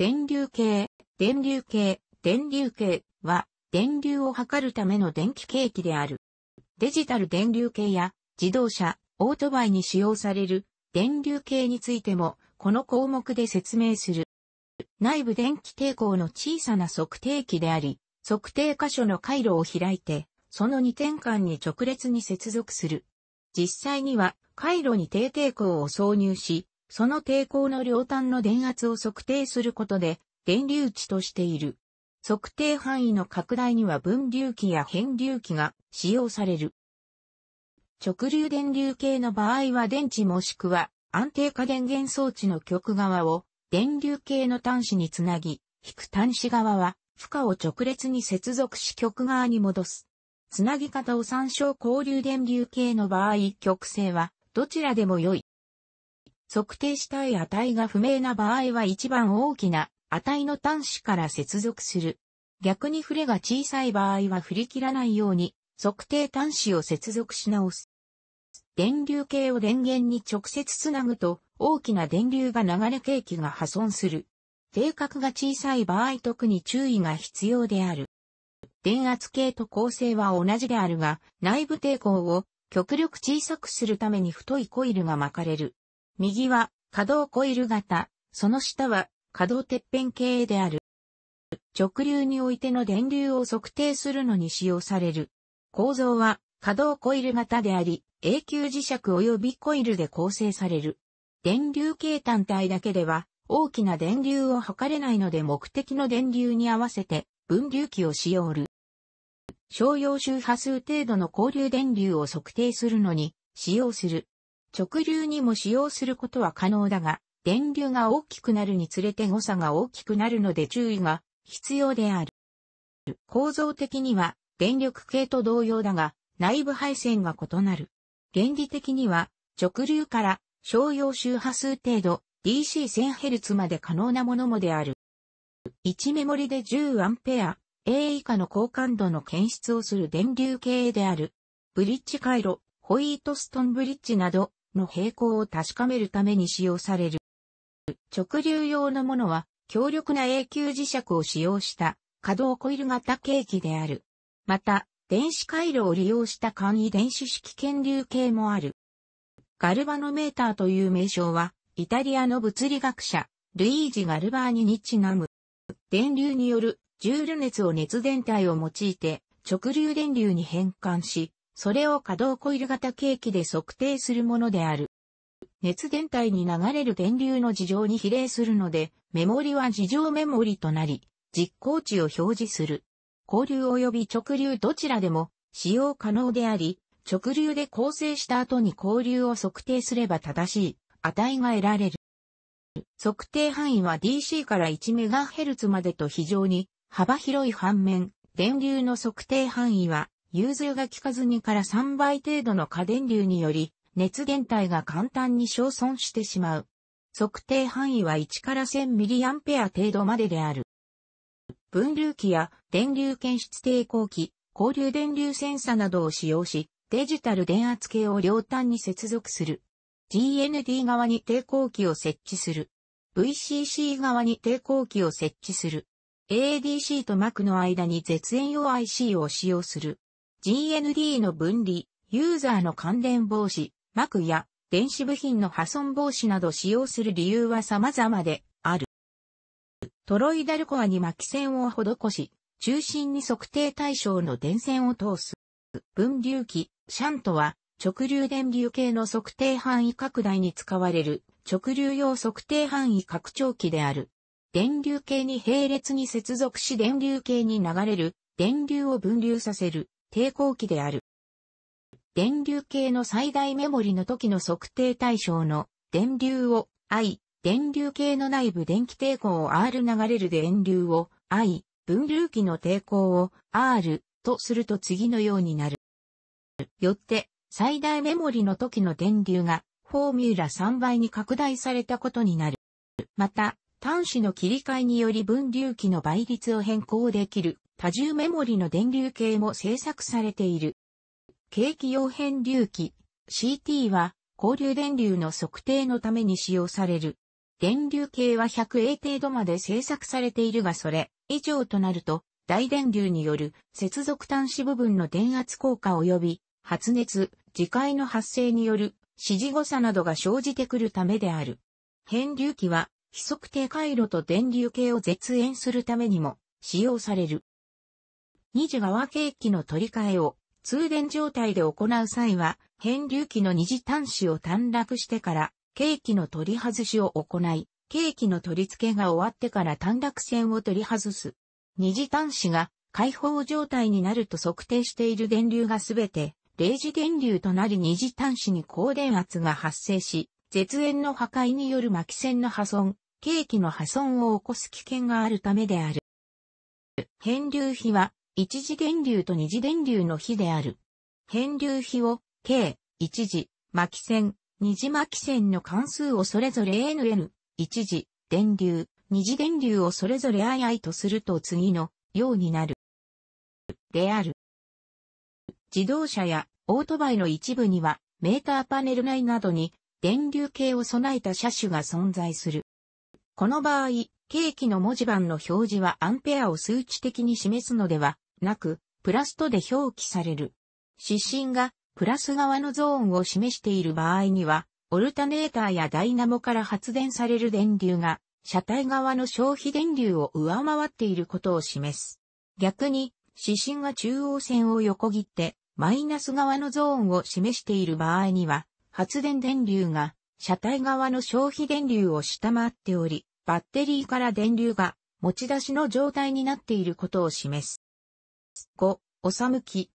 電流計、電流計、電流計は、電流を測るための電気計器である。デジタル電流計や自動車、オートバイに使用される電流計についても、この項目で説明する。内部電気抵抗の小さな測定器であり、測定箇所の回路を開いて、その2点間に直列に接続する。実際には、回路に低抵抗を挿入し、その抵抗の両端の電圧を測定することで、電流値としている。測定範囲の拡大には分流器や変流器が使用される。直流電流系の場合は電池もしくは安定化電源装置の極側を電流系の端子につなぎ、引く端子側は負荷を直列に接続し極側に戻す。つなぎ方を参照交流電流系の場合、極性はどちらでも良い。測定したい値が不明な場合は一番大きな値の端子から接続する。逆に振れが小さい場合は振り切らないように測定端子を接続し直す。電流計を電源に直接つなぐと大きな電流が流れ計器が破損する。定格が小さい場合特に注意が必要である。電圧計と構成は同じであるが、内部抵抗を極力小さくするために太いコイルが巻かれる。右は可動コイル型、その下は可動てっぺん系である。直流においての電流を測定するのに使用される。構造は可動コイル型であり、永久磁石及びコイルで構成される。電流系単体だけでは大きな電流を測れないので目的の電流に合わせて分流器を使用る。商用周波数程度の交流電流を測定するのに使用する。直流にも使用することは可能だが、電流が大きくなるにつれて誤差が大きくなるので注意が必要である。構造的には電力系と同様だが、内部配線が異なる。原理的には、直流から商用周波数程度 DC1000Hz まで可能なものもである。1メモリで 10A、A 以下の高感度の検出をする電流系である。ブリッジ回路、ホイートストンブリッジなど、の平行を確かめるために使用される。直流用のものは強力な永久磁石を使用した可動コイル型計器である。また、電子回路を利用した簡易電子式検流計もある。ガルバノメーターという名称は、イタリアの物理学者、ルイージ・ガルバーニにちなむ。電流によるジュール熱を熱電体を用いて直流電流に変換し、それを可動コイル型計器で測定するものである。熱伝体に流れる電流の事情に比例するので、メモリは事情メモリとなり、実行値を表示する。交流及び直流どちらでも使用可能であり、直流で構成した後に交流を測定すれば正しい値が得られる。測定範囲は DC から 1MHz までと非常に幅広い反面、電流の測定範囲は融通が効かず2から3倍程度の過電流により、熱源体が簡単に消損してしまう。測定範囲は1から 1000mA 程度までである。分流器や電流検出抵抗器、交流電流センサなどを使用し、デジタル電圧計を両端に接続する。GND 側に抵抗器を設置する。VCC 側に抵抗器を設置する。AADC と膜の間に絶縁用 IC を使用する。GND の分離、ユーザーの関連防止、膜や電子部品の破損防止など使用する理由は様々である。トロイダルコアに巻き線を施し、中心に測定対象の電線を通す。分流器、シャントは直流電流系の測定範囲拡大に使われる直流用測定範囲拡張器である。電流系に並列に接続し電流系に流れる電流を分流させる抵抗器である。電流系の最大メモリの時の測定対象の電流を I、電流系の内部電気抵抗を R 流れる電流を I、分流器の抵抗を R とすると次のようになる。よって、最大メモリの時の電流がフォーミュラ3倍に拡大されたことになる。また、端子の切り替えにより分流器の倍率を変更できる多重メモリの電流計も製作されている。景気用変流器 CT は交流電流の測定のために使用される。電流計は 100A 程度まで製作されているがそれ以上となると大電流による接続端子部分の電圧効果及び発熱、磁界の発生による指示誤差などが生じてくるためである。変流器は非測定回路と電流計を絶縁するためにも使用される。二次側ーキの取り替えを通電状態で行う際は、変流器の二次端子を短絡してから、ーキの取り外しを行い、ーキの取り付けが終わってから短絡線を取り外す。二次端子が解放状態になると測定している電流がすべて、0次電流となり二次端子に高電圧が発生し、絶縁の破壊による巻線の破損、ケーキの破損を起こす危険があるためである。変流比は、一次電流と二次電流の比である。変流比を、計、一次、巻線、二次巻線の関数をそれぞれ NN、一次、電流、二次電流をそれぞれ II とすると次のようになる。である。自動車やオートバイの一部にはメーターパネル内などに電流計を備えた車種が存在する。この場合、計器の文字盤の表示はアンペアを数値的に示すのではなく、プラスとで表記される。指針がプラス側のゾーンを示している場合には、オルタネーターやダイナモから発電される電流が、車体側の消費電流を上回っていることを示す。逆に、指針が中央線を横切って、マイナス側のゾーンを示している場合には、発電電流が車体側の消費電流を下回っており、バッテリーから電流が持ち出しの状態になっていることを示す。5、おさむき。